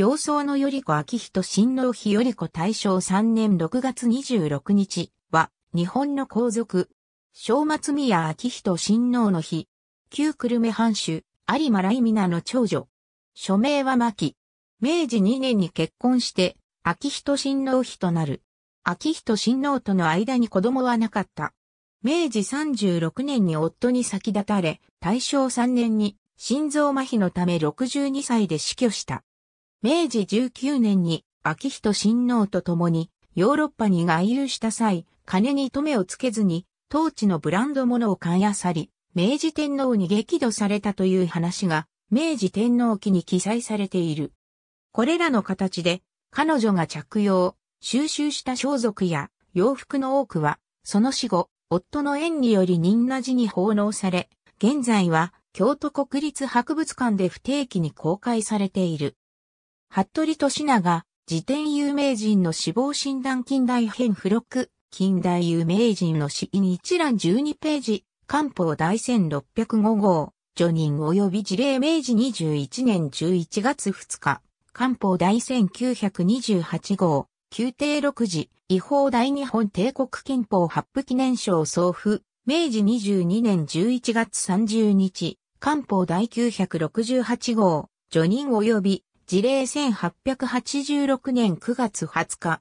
洋装のより子秋人親王妃より子大正3年6月26日は、日本の皇族、正松宮秋人親王の日、旧久留米藩主、有馬来奈の長女。署名は牧。明治2年に結婚して、秋人親王妃となる。秋人親王との間に子供はなかった。明治36年に夫に先立たれ、大正3年に心臓麻痺のため62歳で死去した。明治19年に秋人親王と共にヨーロッパに外遊した際、金に留めをつけずに当地のブランド物を買いさり、明治天皇に激怒されたという話が明治天皇記に記載されている。これらの形で彼女が着用、収集した装束や洋服の多くは、その死後、夫の縁により仁和寺に奉納され、現在は京都国立博物館で不定期に公開されている。服部利長、辞典有名人の死亡診断近代編付録、近代有名人の死因一覧12ページ、官報第1605号、除人及び事例明治21年11月2日、官報第1928号、宮廷6時、違法大日本帝国憲法発布記念賞送付、明治22年11月30日、官報第968号、除人及び事例1886年9月20日。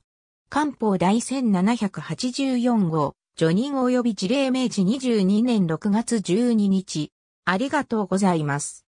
官報第1784号、除人及び事例明治22年6月12日。ありがとうございます。